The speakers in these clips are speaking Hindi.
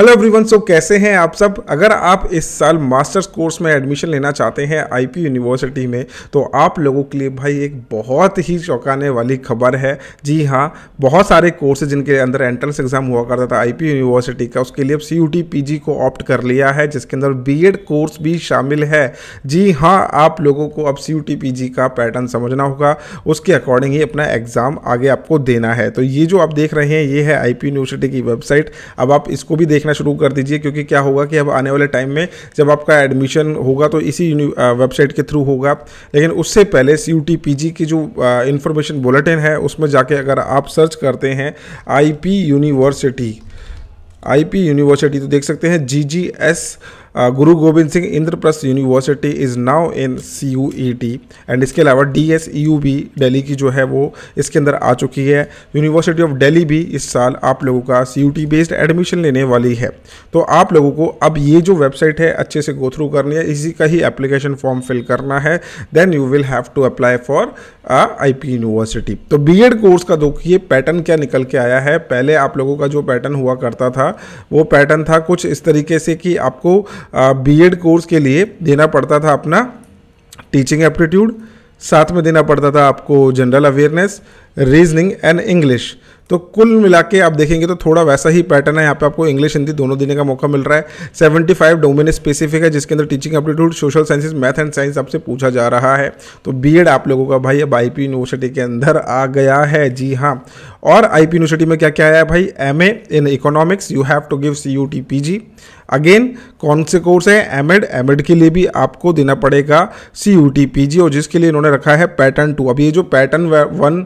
हेलो एवरीवन सो कैसे हैं आप सब अगर आप इस साल मास्टर्स कोर्स में एडमिशन लेना चाहते हैं आईपी यूनिवर्सिटी में तो आप लोगों के लिए भाई एक बहुत ही चौंकाने वाली खबर है जी हाँ बहुत सारे कोर्सेज जिनके अंदर एंट्रेंस एग्जाम हुआ करता था आईपी यूनिवर्सिटी का उसके लिए अब सी यू को ऑप्ट कर लिया है जिसके अंदर बी कोर्स भी शामिल है जी हाँ आप लोगों को अब सी यू का पैटर्न समझना होगा उसके अकॉर्डिंग ही अपना एग्ज़ाम आगे आपको देना है तो ये जो आप देख रहे हैं ये है आई यूनिवर्सिटी की वेबसाइट अब आप इसको भी देखना देखना शुरू कर दीजिए क्योंकि क्या होगा कि अब आने वाले टाइम में जब आपका एडमिशन होगा तो इसी वेबसाइट के थ्रू होगा लेकिन उससे पहले सी यू की जो इन्फॉर्मेशन बुलेटिन है उसमें जाके अगर आप सर्च करते हैं आई यूनिवर्सिटी आईपी यूनिवर्सिटी तो देख सकते हैं जी G S Guru Gobind Singh Indraprastha university is now in C U E T and इसके अलावा डी एस ई यू भी डेली की जो है वो इसके अंदर आ चुकी है यूनिवर्सिटी ऑफ डेली भी इस साल आप लोगों का C U T based admission लेने वाली है तो आप लोगों को अब ये जो वेबसाइट है अच्छे से गो थ्रू करनी है इसी का ही एप्लीकेशन फॉर्म फिल करना है then you will have to apply for I P university तो बी एड कोर्स का देखिए पैटर्न क्या निकल के आया है पहले आप लोगों का जो पैटर्न हुआ करता था वो पैटर्न था कुछ इस तरीके से कि आपको बीएड कोर्स के लिए देना पड़ता था अपना टीचिंग एप्टीट्यूड साथ में देना पड़ता था आपको general awareness reasoning and English तो कुल मिला के आप देखेंगे तो थोड़ा वैसा ही पैटर्न है यहाँ पे आपको इंग्लिश हिंदी दोनों देने का मौका मिल रहा है 75 डोमेन स्पेसिफिक है जिसके अंदर teaching aptitude social sciences math and science आपसे पूछा जा रहा है तो बी आप लोगों का भाई अब आई यूनिवर्सिटी के अंदर आ गया है जी हाँ और आई यूनिवर्सिटी में क्या क्या आया भाई M in economics you have to give C U T P G again कौन से कोर्स है एम एड एम एड के लिए भी आपको देना पड़ेगा C U T P G और जिसके लिए इन्होंने रखा है पैटर्न टू अब ये जो पैटर्न वन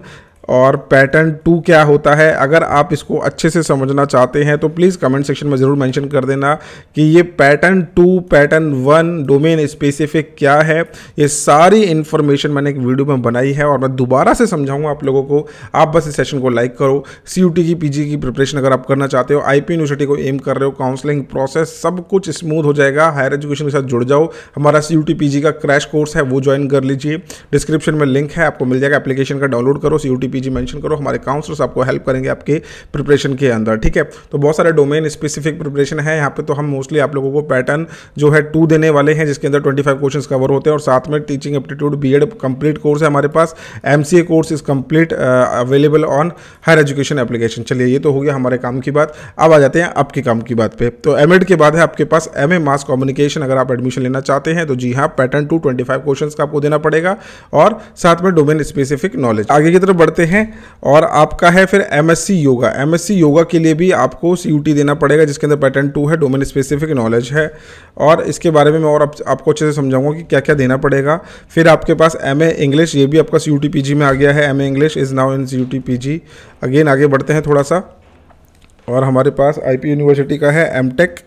और पैटर्न टू क्या होता है अगर आप इसको अच्छे से समझना चाहते हैं तो प्लीज़ कमेंट सेक्शन में ज़रूर मेंशन कर देना कि ये pattern two pattern one domain specific क्या है ये सारी इन्फॉर्मेशन मैंने एक वीडियो में बनाई है और मैं दोबारा से समझाऊंगा आप लोगों को आप बस इस सेशन को लाइक करो सी की पी की प्रिपरेशन अगर आप करना चाहते हो आई यूनिवर्सिटी को एम कर रहे हो काउंसलिंग प्रोसेस सब कुछ स्मूथ हो जाएगा हायर एजुकेशन के साथ जुड़ जाओ हमारा सी पी का क्रैश कोर्स है वो ज्वाइन कर लीजिए डिस्क्रिप्शन में लिंक है आपको मिल जाएगा एप्लीकेशन का डाउनलोड करो सी पीजी मेंशन करो हमारे काउंसलर्स आपको हेल्प करेंगे आपके प्रिपरेशन के अंदर ठीक है तो बहुत सारे डोमेन स्पेसिफिक प्रिपरेशन है यहाँ पे तो हम मोस्टली आप लोगों को पैटर्न जो है टू देने वाले हैं जिसके अंदर ट्वेंटी फाइव क्वेश्चन कवर होते हैं और साथ में teaching aptitude B Ed complete course है हमारे पास M C A course is complete available on higher education application चलिए ये तो हो गया हमारे काम की बात अब आ जाते हैं आपके काम की बात पे तो एम के बाद है आपके पास एम ए मास कम्युनिकेशन अगर आप एडमिशन लेना चाहते हैं तो जी हाँ pattern two twenty five question का आपको देना पड़ेगा और साथ में डोमेन स्पेसिफिक नॉलेज आगे की तरफ बढ़ते सकते हैं और आपका है फिर एमएससी योगा एमएससी योगा के लिए भी आपको सीयूटी देना पड़ेगा जिसके अंदर पैटर्न टू है डोमेन स्पेसिफिक नॉलेज है और इसके बारे में मैं और आप, आपको अच्छे से समझाऊंगा कि क्या क्या देना पड़ेगा फिर आपके पास एम इंग्लिश ये भी आपका सी पीजी में आ गया है M English is now in C PG again आगे बढ़ते हैं थोड़ा सा और हमारे पास आईपी यूनिवर्सिटी का है एमटेक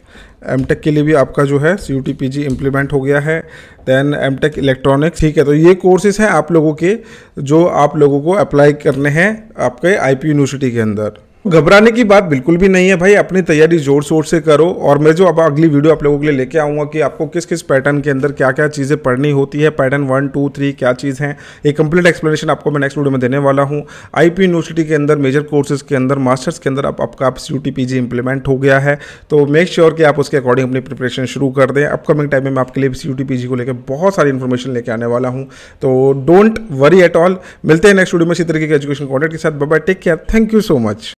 एम टेक के लिए भी आपका जो है C U T P G implement हो गया है दैन एम टेक इलेक्ट्रॉनिक्स ठीक है तो ये कोर्सेज हैं आप लोगों के जो आप लोगों को अप्लाई करने हैं आपके आई पी यूनिवर्सिटी के अंदर घबराने की बात बिल्कुल भी नहीं है भाई अपनी तैयारी जोर शोर से करो और मैं जो अब अगली वीडियो आप लोगों के लिए लेके आऊँगा कि आपको किस किस पैटर्न के अंदर क्या क्या चीज़ें पढ़नी होती है पैटर्न वन टू थ्री क्या चीज़ है ये कंप्लीट एक्सप्लेनेशन आपको मैं नेक्स्ट वीडियो में देने वाला हूँ आई यूनिवर्सिटी के अंदर मेजर कोर्सेज के अंदर मास्टर्स के अंदर अब आप, आपका सी यू टी इंप्लीमेंट हो गया है तो मेक श्योर कि आप उसके अकॉर्डिंग अपनी प्रिपरेशन शुरू कर दें अपकमिंग टाइम में मैं आपके लिए सी यू को लेकर बहुत सारी इन्फॉर्मेशन लेकर आने वाला हूँ तो डोंट वरी एट ऑल मिलते हैं नेक्स्ट वीडियो में इसी तरीके के एजुकेशन कॉन्टेंट के साथ bye take care thank you so much